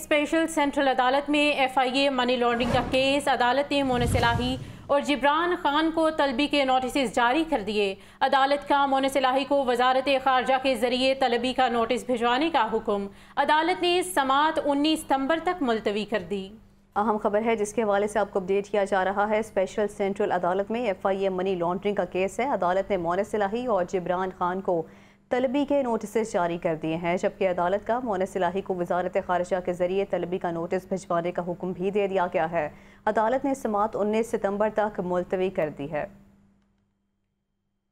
special central अदालत में FIA money laundering का केस अदालत ने मोन सिलाही और जिब्रान खान को तलबी के नोटिस जारी कर दिए अदालत का मोन सिलाही को वजारत खारजा के जरिए तलबी का नोटिस भिजवाने का हुक्म अदालत ने समात उन्नीस सितम्बर तक मुलतवी कर दी अहम खबर है जिसके हवाले से आपको अपडेट किया जा रहा है स्पेशल सेंट्रल अदालत में F I A money laundering का केस है अदालत ने मोन सिलाही और जिब्रान खान को तलबी के नोटिस जारी कर दिए हैं जबकि अदालत का मौन सिलाही को वजारत खारजा के जरिए तलबी का नोटिस भिजवाने का हुक्म भी दे दिया गया है अदालत ने समात उन्नीस सितम्बर तक मुलतवी कर दी है